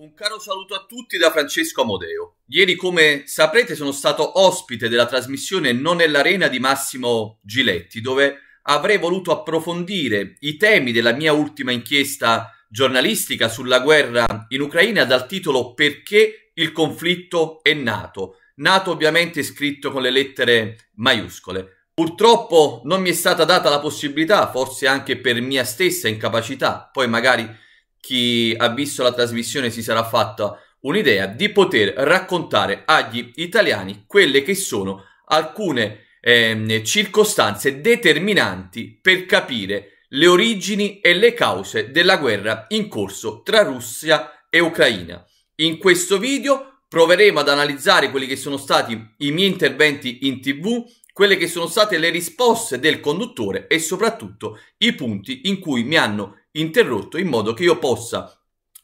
Un caro saluto a tutti da Francesco Amodeo. Ieri, come saprete, sono stato ospite della trasmissione Non nell'arena di Massimo Giletti, dove avrei voluto approfondire i temi della mia ultima inchiesta giornalistica sulla guerra in Ucraina dal titolo Perché il conflitto è nato. Nato ovviamente scritto con le lettere maiuscole. Purtroppo non mi è stata data la possibilità, forse anche per mia stessa incapacità, poi magari chi ha visto la trasmissione si sarà fatta un'idea di poter raccontare agli italiani quelle che sono alcune eh, circostanze determinanti per capire le origini e le cause della guerra in corso tra Russia e Ucraina. In questo video proveremo ad analizzare quelli che sono stati i miei interventi in tv, quelle che sono state le risposte del conduttore e soprattutto i punti in cui mi hanno interrotto in modo che io possa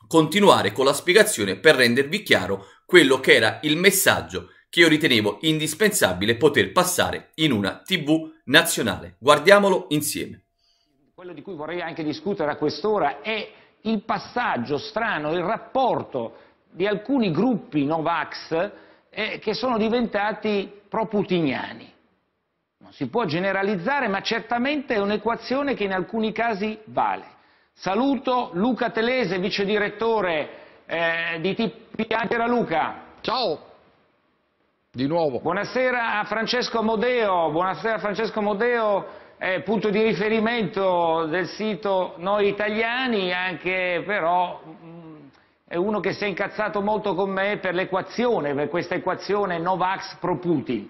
continuare con la spiegazione per rendervi chiaro quello che era il messaggio che io ritenevo indispensabile poter passare in una TV nazionale. Guardiamolo insieme. Quello di cui vorrei anche discutere a quest'ora è il passaggio strano, il rapporto di alcuni gruppi Novax eh, che sono diventati pro-putiniani. Non si può generalizzare, ma certamente è un'equazione che in alcuni casi vale. Saluto Luca Telese, vice direttore eh, di TPA. Luca. Ciao. Di nuovo. Buonasera a Francesco Modeo, buonasera a Francesco Modeo, eh, punto di riferimento del sito Noi Italiani, anche però mh, mm, è uno che si è incazzato molto con me per l'equazione, per questa equazione Novax pro Putin.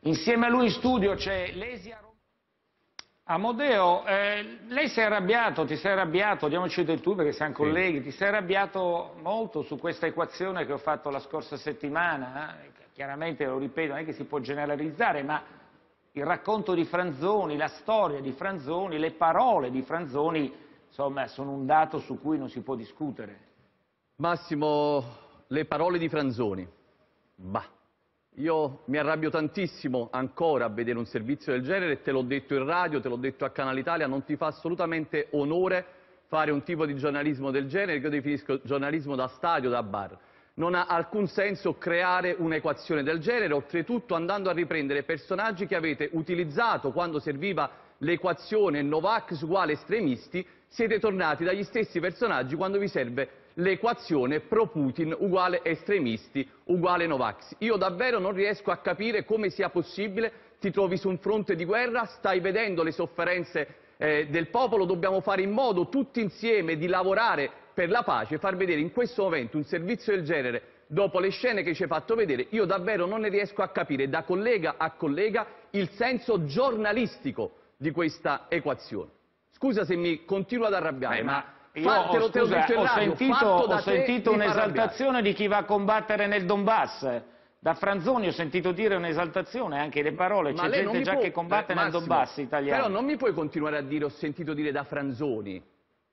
Insieme a lui in studio c'è Lesia Amodeo, eh, lei si è arrabbiato, ti sei arrabbiato, diamoci del tu perché siamo sì. colleghi, ti sei arrabbiato molto su questa equazione che ho fatto la scorsa settimana, eh? chiaramente lo ripeto, non è che si può generalizzare, ma il racconto di Franzoni, la storia di Franzoni, le parole di Franzoni, insomma, sono un dato su cui non si può discutere. Massimo, le parole di Franzoni, bah. Io mi arrabbio tantissimo ancora a vedere un servizio del genere, te l'ho detto in radio, te l'ho detto a Canale Italia, non ti fa assolutamente onore fare un tipo di giornalismo del genere, che io definisco giornalismo da stadio, da bar. Non ha alcun senso creare un'equazione del genere, oltretutto andando a riprendere personaggi che avete utilizzato quando serviva l'equazione Novax uguale estremisti, siete tornati dagli stessi personaggi quando vi serve l'equazione pro-Putin uguale estremisti uguale Novax. Io davvero non riesco a capire come sia possibile ti trovi su un fronte di guerra, stai vedendo le sofferenze eh, del popolo, dobbiamo fare in modo tutti insieme di lavorare per la pace, far vedere in questo momento un servizio del genere dopo le scene che ci hai fatto vedere, io davvero non ne riesco a capire da collega a collega il senso giornalistico di questa equazione. Scusa se mi continuo ad arrabbiare, Beh, ma io Fate, ho, scusa, ho sentito, ho sentito un'esaltazione di chi va a combattere nel Donbass. Da Franzoni ho sentito dire un'esaltazione anche le parole, c'è gente già può... che combatte eh, nel Donbass italiano. Però non mi puoi continuare a dire ho sentito dire da Franzoni,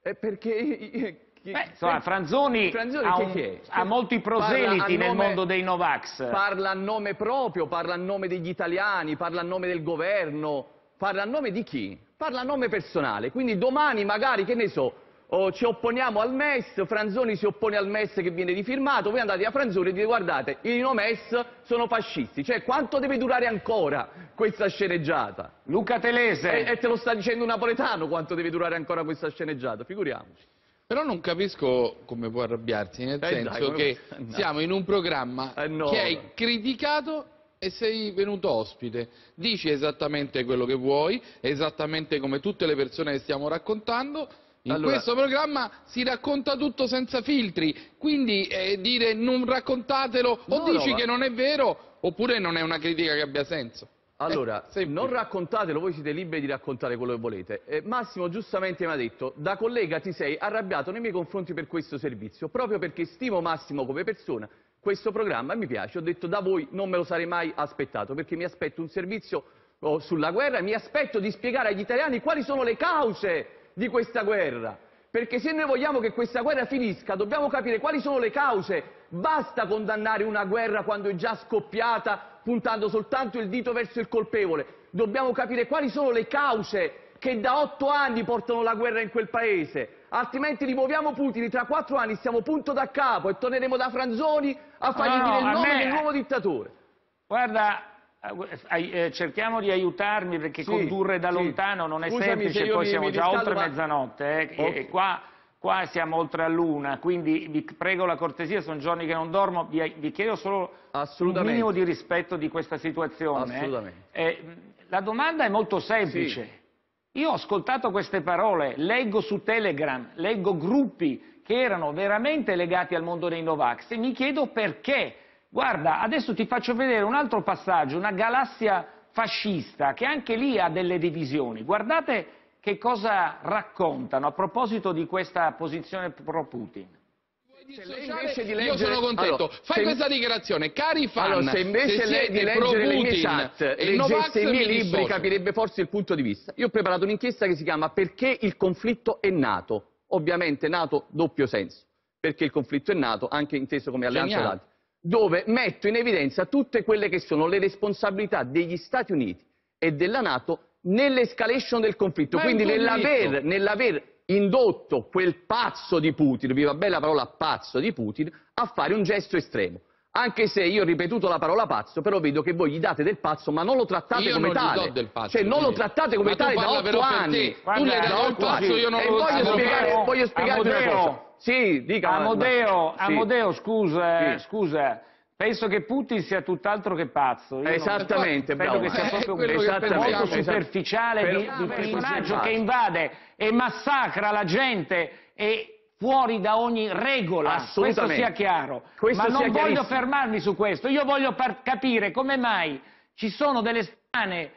eh, perché... Beh, insomma, eh, Franzoni, Franzoni ha, un, ha, molti proseliti nome, nel mondo dei Novax. Parla a nome proprio, parla a nome degli italiani, parla a nome del governo, parla a nome di chi? Parla a nome personale, quindi domani magari, che ne so, Oh, ci opponiamo al MES, Franzoni si oppone al MES che viene rifirmato, voi andate da Franzoni e dite guardate i no MES sono fascisti, cioè quanto deve durare ancora questa sceneggiata? Luca Telese! E, e te lo sta dicendo un napoletano quanto deve durare ancora questa sceneggiata, figuriamoci. Però non capisco come può arrabbiarsi, nel eh senso dai, che no. siamo in un programma eh no. che hai criticato e sei venuto ospite. Dici esattamente quello che vuoi, esattamente come tutte le persone che stiamo raccontando, in questo programma si racconta tutto senza filtri, quindi eh, dire «non raccontatelo» o dici che non è vero oppure non è una critica che abbia senso. Allora, non raccontatelo, voi siete liberi di raccontare quello che volete. Eh, Massimo giustamente mi ha detto, da collega ti sei arrabbiato nei miei confronti per questo servizio, proprio perché stimo Massimo come persona, questo programma mi piace, ho detto da voi non me lo sarei mai aspettato, perché mi aspetto un servizio oh, sulla guerra, e mi aspetto di spiegare agli italiani quali sono le cause di questa guerra, perché se noi vogliamo che questa guerra finisca dobbiamo capire quali sono le cause. Basta condannare una guerra quando è già scoppiata puntando soltanto il dito verso il colpevole, dobbiamo capire quali sono le cause che da otto anni portano la guerra in quel paese, altrimenti rimuoviamo Putin, e tra quattro anni siamo punto da capo e torneremo da Franzoni a fargli no, dire il nome me... nuovo dittatore. Guarda, Ah, eh, eh, cerchiamo di aiutarmi perché sì, condurre da lontano non è Scusami semplice, poi mi, siamo mi già oltre ma... mezzanotte eh, oh. e, qua, qua, siamo oltre a luna, quindi vi prego la cortesia, sono giorni che non dormo, vi, vi chiedo solo un minimo di rispetto di questa situazione. Eh, eh la domanda è molto semplice. Sì. Io ho ascoltato queste parole, leggo su Telegram, leggo gruppi che erano veramente legati al mondo dei Novax e mi chiedo perché Guarda, adesso ti faccio vedere un altro passaggio, una galassia fascista che anche lì ha delle divisioni. Guardate che cosa raccontano a proposito di questa posizione pro-Putin. Leggere... Io sono contento. Allora, Fai se... questa dichiarazione, cari fan. Allora, se invece se lei di leggere le mie chat e leggesse i miei libri, capirebbe forse il punto di vista. Io ho preparato un'inchiesta che si chiama Perché il conflitto è nato. Ovviamente nato doppio senso, perché il conflitto è nato anche inteso come alleanza Geniale dove metto in evidenza tutte quelle che sono le responsabilità degli Stati Uniti e della Nato nell'escalation del conflitto, Ma quindi nell'aver, nell'aver indotto quel pazzo di Putin, viva bella parola pazzo di Putin, a fare un gesto estremo anche se io ho ripetuto la parola pazzo, però vedo che voi gli date del pazzo, ma non lo trattate io come tale. Pazzo, cioè, non lo trattate come tale da otto anni. Tu le dai il pazzo, io non e lo voglio spiegare, voglio spiegarvi una cosa. Sì, dica. Amodeo, ma... Amodeo scusa, sì. scusa. Penso che Putin sia tutt'altro che pazzo. Io Esattamente, non... Penso che sia proprio un esattamente, molto superficiale esatto. di, di un personaggio che invade e massacra la gente e fuori da ogni regola, questo sia chiaro. Questo Ma non voglio fermarmi su questo, io voglio capire come mai ci sono delle strane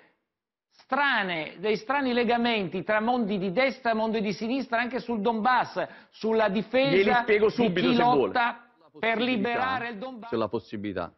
strane, dei strani legamenti tra mondi di destra e mondi di sinistra anche sul Donbass, sulla difesa Glieli subito, di chi lotta per liberare il Donbass. C'è la possibilità.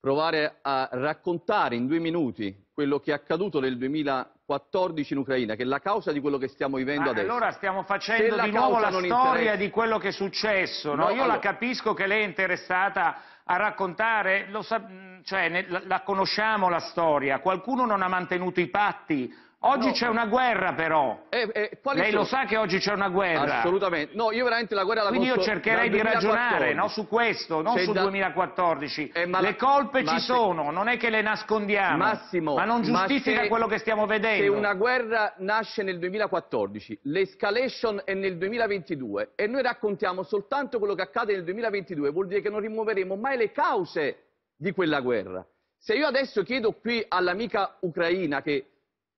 Provare a raccontare in due minuti quello che è accaduto nel 2014 in Ucraina, che è la causa di quello che stiamo vivendo Ma adesso. Allora stiamo facendo di nuovo la storia interessa. di quello che è successo. No? No, Io allora... la capisco che lei è interessata a raccontare, sa, cioè, la, la conosciamo la storia, qualcuno non ha mantenuto i patti, Oggi no. c'è una guerra però, eh, eh, lei sono? lo sa che oggi c'è una guerra. Assolutamente, no, io veramente la guerra la Quindi io cercherei di ragionare no, su questo, non c'è sul da... 2014. Eh, le colpe ma ci se... sono, non è che le nascondiamo, Massimo, ma non giustifica ma se... quello che stiamo vedendo. Se una guerra nasce nel 2014, l'escalation è nel 2022 e noi raccontiamo soltanto quello che accade nel 2022, vuol dire che non rimuoveremo mai le cause di quella guerra. Se io adesso chiedo qui all'amica ucraina che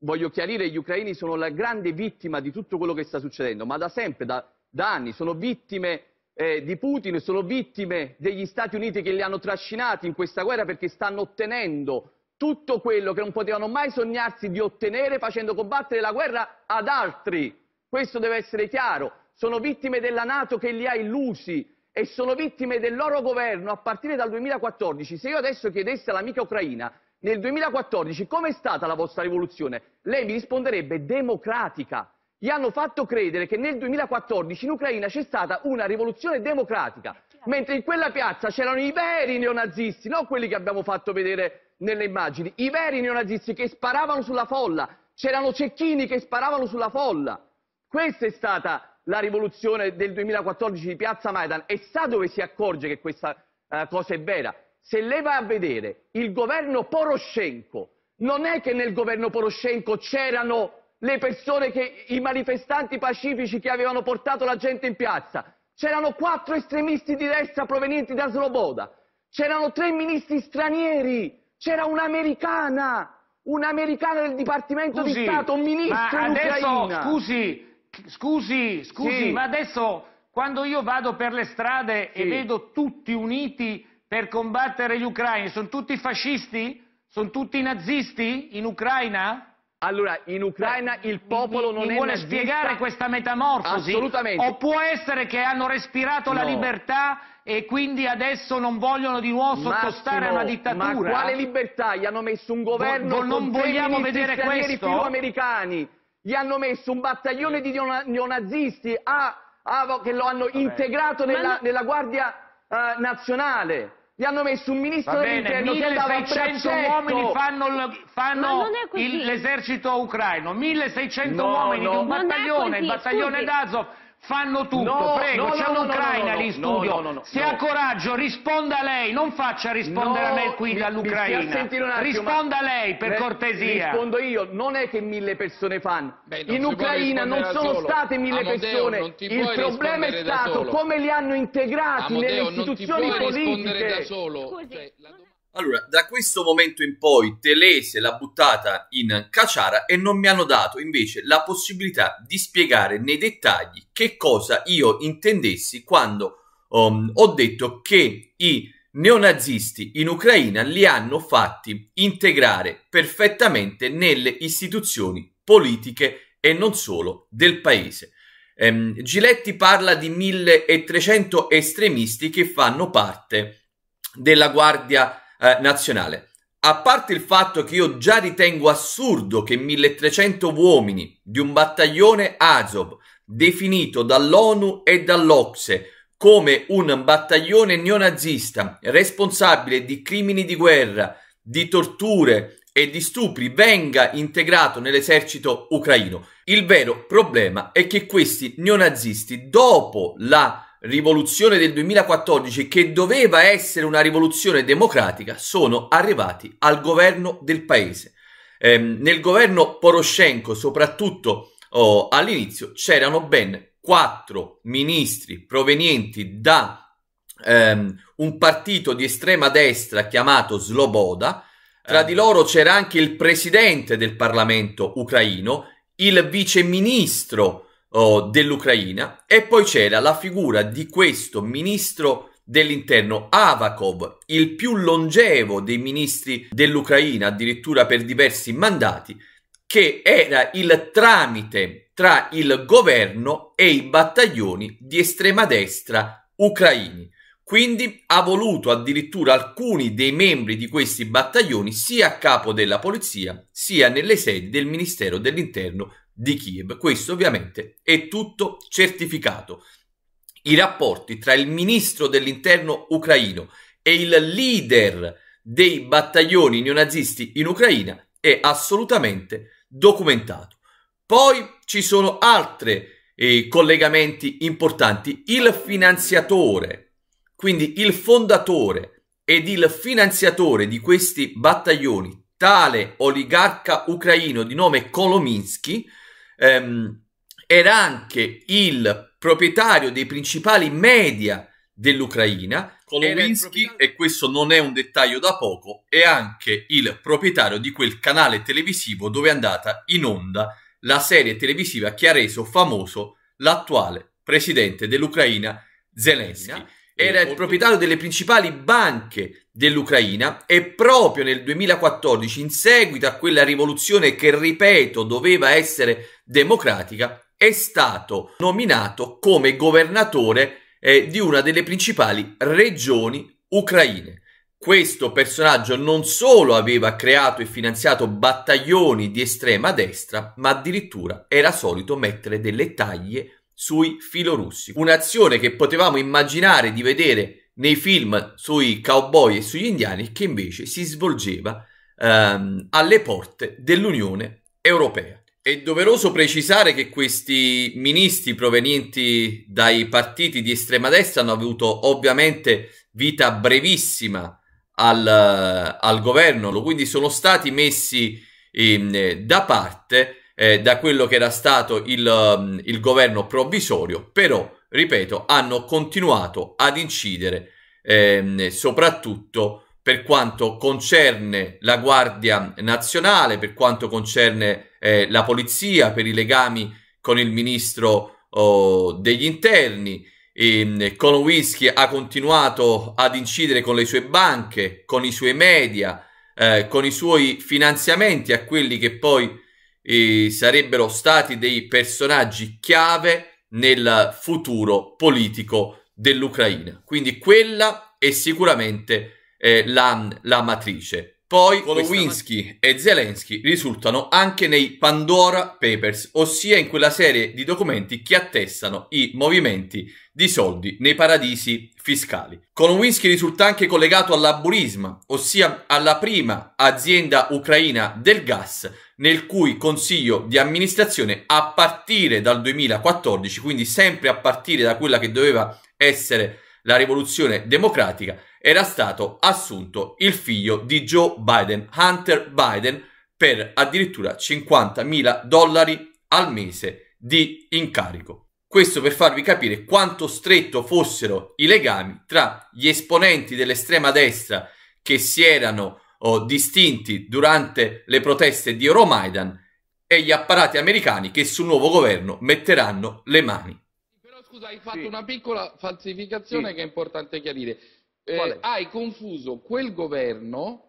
voglio chiarire, gli ucraini sono la grande vittima di tutto quello che sta succedendo, ma da sempre, da, da anni, sono vittime eh, di Putin, sono vittime degli Stati Uniti che li hanno trascinati in questa guerra perché stanno ottenendo tutto quello che non potevano mai sognarsi di ottenere facendo combattere la guerra ad altri. Questo deve essere chiaro. Sono vittime della Nato che li ha illusi e sono vittime del loro governo a partire dal 2014. Se io adesso chiedessi all'amica ucraina nel 2014 come è stata la vostra rivoluzione? Lei mi risponderebbe democratica. Gli hanno fatto credere che nel 2014 in Ucraina c'è stata una rivoluzione democratica, mentre in quella piazza c'erano i veri neonazisti, non quelli che abbiamo fatto vedere nelle immagini, i veri neonazisti che sparavano sulla folla, c'erano cecchini che sparavano sulla folla. Questa è stata la rivoluzione del 2014 di Piazza Maidan e sa dove si accorge che questa eh, cosa è vera? Se lei va a vedere il governo Poroshenko, non è che nel governo Poroshenko c'erano le persone, che, i manifestanti pacifici che avevano portato la gente in piazza, c'erano quattro estremisti di destra provenienti da Sloboda, c'erano tre ministri stranieri, c'era un'americana, un'americana del Dipartimento scusi, di Stato, un ministro ma adesso, Scusi, scusi, scusi, sì. ma adesso quando io vado per le strade sì. e vedo tutti uniti per combattere gli ucraini? Sono tutti fascisti? Sono tutti nazisti in Ucraina? Allora, in Ucraina il popolo mi, non mi è vuole nazista. spiegare questa metamorfosi? Assolutamente. O può essere che hanno respirato no. la libertà e quindi adesso non vogliono di nuovo sottostare a una dittatura? Ma quale libertà? Gli hanno messo un governo Vo- non vogliamo vedere questo. più americani. Gli hanno messo un battaglione di neonazisti a, a, che lo hanno Vabbè. integrato nella, no... nella Guardia uh, Nazionale. Gli hanno messo un ministro Va bene, dell'interno che andava a braccetto. uomini fanno, fanno l'esercito ucraino, 1600 No, uomini no. di un battaglione, il così, battaglione d'Azov, fanno tutto, no, prego, no, c'è no, un'Ucraina lì in studio, se ha coraggio risponda a lei, non faccia rispondere a me qui dall'Ucraina, risponda a lei per cortesia. Rispondo io, non è che mille persone fanno, Beh, in Ucraina non sono state mille Amodeo, persone, il problema è stato come li hanno integrati Amodeo, nelle istituzioni politiche. da solo. Cioè, allora, da questo momento in poi Telese l'ha buttata in caciara e non mi hanno dato invece la possibilità di spiegare nei dettagli che cosa io intendessi quando um, ho detto che i neonazisti in Ucraina li hanno fatti integrare perfettamente nelle istituzioni politiche e non solo del paese. Um, Giletti parla di 1300 estremisti che fanno parte della Guardia eh, nazionale. A parte il fatto che io già ritengo assurdo che 1300 uomini di un battaglione Azov, definito dall'ONU e dall'Ocse come un battaglione neonazista responsabile di crimini di guerra, di torture e di stupri, venga integrato nell'esercito ucraino. Il vero problema è che questi neonazisti, dopo la rivoluzione del 2014, che doveva essere una rivoluzione democratica, sono arrivati al governo del paese. Eh, nel governo Poroshenko, soprattutto oh, all'inizio, c'erano ben quattro ministri provenienti da ehm, un partito di estrema destra chiamato Sloboda. Tra eh. di loro c'era anche il presidente del Parlamento ucraino, il viceministro oh, dell'Ucraina e poi c'era la figura di questo ministro dell'interno Avakov, il più longevo dei ministri dell'Ucraina, addirittura per diversi mandati, che era il tramite tra il governo e i battaglioni di estrema destra ucraini. Quindi ha voluto addirittura alcuni dei membri di questi battaglioni sia a capo della polizia sia nelle sedi del Ministero dell'Interno di Kiev. Questo ovviamente è tutto certificato. I rapporti tra il ministro dell'interno ucraino e il leader dei battaglioni neonazisti in Ucraina è assolutamente documentato. Poi ci sono altri eh, collegamenti importanti. Il finanziatore, quindi il fondatore ed il finanziatore di questi battaglioni, tale oligarca ucraino di nome Kolominsky, ehm, era anche il proprietario dei principali media dell'Ucraina. Kolowinsky, e questo non è un dettaglio da poco, è anche il proprietario di quel canale televisivo dove è andata in onda la serie televisiva che ha reso famoso l'attuale presidente dell'Ucraina Zelensky. Era il proprietario delle principali banche dell'Ucraina e proprio nel 2014, in seguito a quella rivoluzione che, ripeto, doveva essere democratica, è stato nominato come governatore eh, di una delle principali regioni ucraine. Questo personaggio non solo aveva creato e finanziato battaglioni di estrema destra, ma addirittura era solito mettere delle taglie sui filorussi. Un'azione che potevamo immaginare di vedere nei film sui cowboy e sugli indiani che invece si svolgeva ehm, alle porte dell'Unione Europea. È doveroso precisare che questi ministri provenienti dai partiti di estrema destra hanno avuto ovviamente vita brevissima al, al governo, quindi sono stati messi eh, da parte eh, da quello che era stato il, ehm, il governo provvisorio, però ripeto, hanno continuato ad incidere, ehm, soprattutto per quanto concerne la Guardia Nazionale, per quanto concerne eh, la polizia, per i legami con il ministro oh, degli interni. E, ehm, con Whisky ha continuato ad incidere con le sue banche, con i suoi media, eh, con i suoi finanziamenti a quelli che poi eh, sarebbero stati dei personaggi chiave nel futuro politico dell'Ucraina. Quindi quella è sicuramente eh, la, la matrice. Poi Lewinsky e Zelensky risultano anche nei Pandora Papers, ossia in quella serie di documenti che attestano i movimenti di soldi nei paradisi fiscali. Kolowinsky risulta anche collegato alla Burisma, ossia alla prima azienda ucraina del gas, nel cui consiglio di amministrazione a partire dal 2014, quindi sempre a partire da quella che doveva essere la rivoluzione democratica, era stato assunto il figlio di Joe Biden, Hunter Biden, per addirittura 50.000 dollari al mese di incarico. Questo per farvi capire quanto stretto fossero i legami tra gli esponenti dell'estrema destra che si erano oh, distinti durante le proteste di Euromaidan e gli apparati americani che sul nuovo governo metteranno le mani scusa, hai fatto sì. una piccola falsificazione sì. che è importante chiarire. Eh, hai confuso quel governo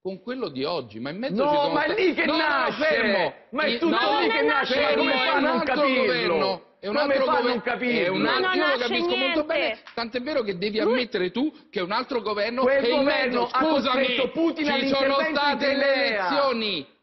con quello di oggi, ma in mezzo no, ma è lì che no, nasce! No, fermo. Ma è tutto no, lì che nasce, fermo, come fa a non capirlo? è un altro governo, non capirlo? Un altro, io lo capisco niente. molto bene, tant'è vero che devi ammettere tu che un altro governo... Quel che governo mezzo, ha costretto Putin all'intervento Ci sono state le elezioni!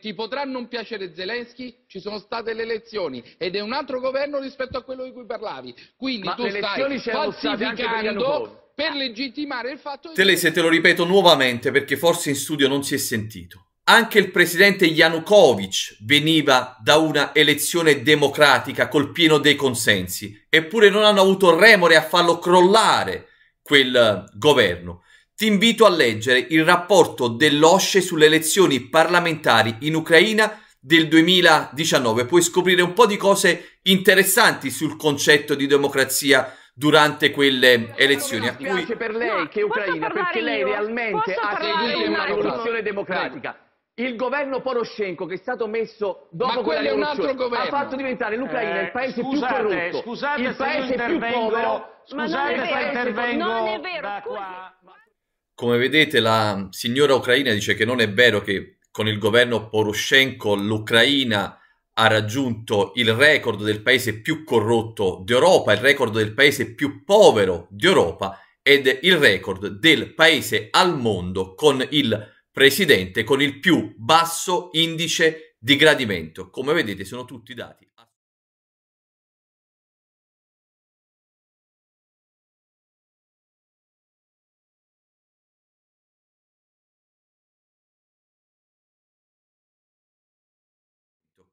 Ti potrà non piacere Zelensky, ci sono state le elezioni ed è un altro governo rispetto a quello di cui parlavi. Quindi Ma tu stai falsificando per, legittimare il fatto... che... Telese, te lo ripeto nuovamente perché forse in studio non si è sentito. Anche il presidente Yanukovych veniva da una elezione democratica col pieno dei consensi, eppure non hanno avuto remore a farlo crollare quel governo ti invito a leggere il rapporto dell'OSCE sulle elezioni parlamentari in Ucraina del 2019. Puoi scoprire un po' di cose interessanti sul concetto di democrazia durante quelle elezioni. Mi piace per lei no, che ucraina perché lei io? realmente ha creduto in una rivoluzione democratica. Il governo Poroshenko che è stato messo dopo quella rivoluzione ha fatto diventare l'Ucraina eh, il paese scusate, più corrotto, il paese più eh, povero, scusate se intervengo non è vero, da qua. Come vedete la signora ucraina dice che non è vero che con il governo Poroshenko l'Ucraina ha raggiunto il record del paese più corrotto d'Europa, il record del paese più povero d'Europa ed il record del paese al mondo con il presidente con il più basso indice di gradimento. Come vedete sono tutti dati.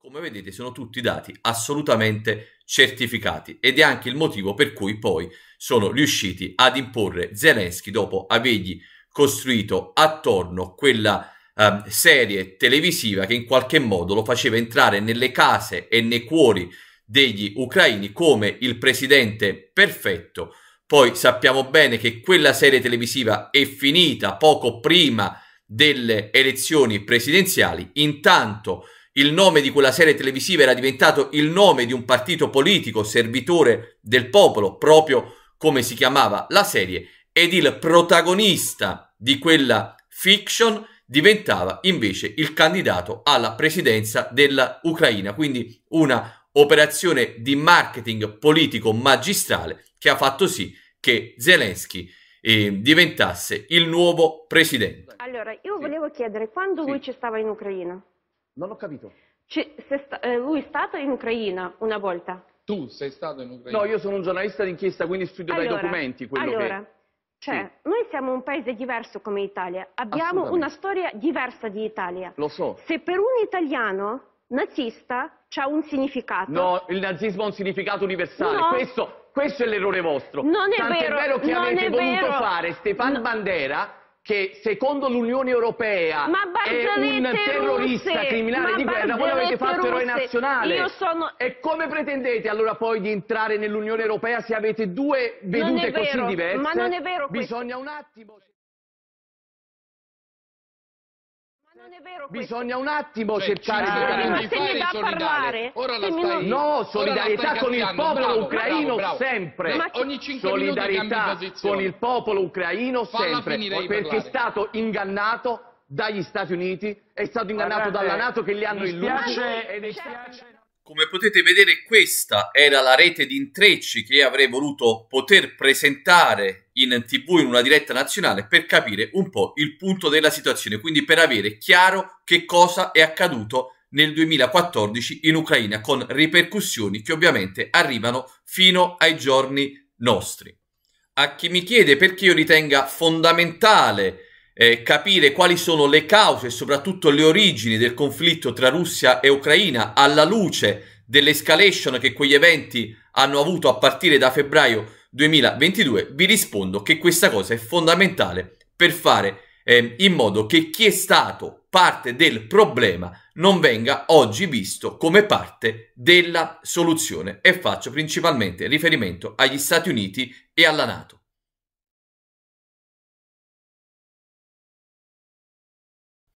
come vedete sono tutti dati assolutamente certificati ed è anche il motivo per cui poi sono riusciti ad imporre Zelensky dopo avergli costruito attorno quella eh, serie televisiva che in qualche modo lo faceva entrare nelle case e nei cuori degli ucraini come il presidente perfetto. Poi sappiamo bene che quella serie televisiva è finita poco prima delle elezioni presidenziali, intanto il nome di quella serie televisiva era diventato il nome di un partito politico servitore del popolo, proprio come si chiamava la serie, ed il protagonista di quella fiction diventava invece il candidato alla presidenza dell'Ucraina, quindi una operazione di marketing politico magistrale che ha fatto sì che Zelensky eh, diventasse il nuovo presidente. Allora, io volevo chiedere quando sì. lui ci stava in Ucraina? Non ho capito. Ci- se sta- eh, lui è stato in Ucraina una volta. Tu sei stato in Ucraina? No, io sono un giornalista d'inchiesta, quindi studio dai documenti quello allora, che... cioè, noi siamo un paese diverso come Italia, abbiamo una storia diversa di Italia. Lo so. Se per un italiano nazista c'ha un significato, No, il nazismo ha un significato universale. No. Questo, questo è l'errore vostro. Non è vero. Tant'è vero, vero che non avete voluto vero. fare Stefan No. Bandera che secondo l'Unione Europea è un terrorista russe, criminale di guerra, voi l'avete fatto eroe nazionale. Sono... E come pretendete allora poi di entrare nell'Unione Europea se avete due vedute così diverse? Ma non è vero Bisogna questo. un attimo... non è vero Bisogna un attimo cioè, cercare di capire. se mi dà a parlare, Ora la stai, no, solidarietà con il popolo bravo, ucraino bravo, bravo. sempre. Ma ogni 5 solidarietà con il popolo ucraino Falla sempre, perché parlare. è stato ingannato dagli Stati Uniti, è stato ingannato Guardate, dalla Nato che li hanno illusi. Come potete vedere questa era la rete di intrecci che avrei voluto poter presentare in tv in una diretta nazionale per capire un po' il punto della situazione, quindi per avere chiaro che cosa è accaduto nel 2014 in Ucraina con ripercussioni che ovviamente arrivano fino ai giorni nostri. A chi mi chiede perché io ritenga fondamentale eh, capire quali sono le cause e soprattutto le origini del conflitto tra Russia e Ucraina alla luce dell'escalation che quegli eventi hanno avuto a partire da febbraio 2022, vi rispondo che questa cosa è fondamentale per fare eh, in modo che chi è stato parte del problema non venga oggi visto come parte della soluzione e faccio principalmente riferimento agli Stati Uniti e alla Nato.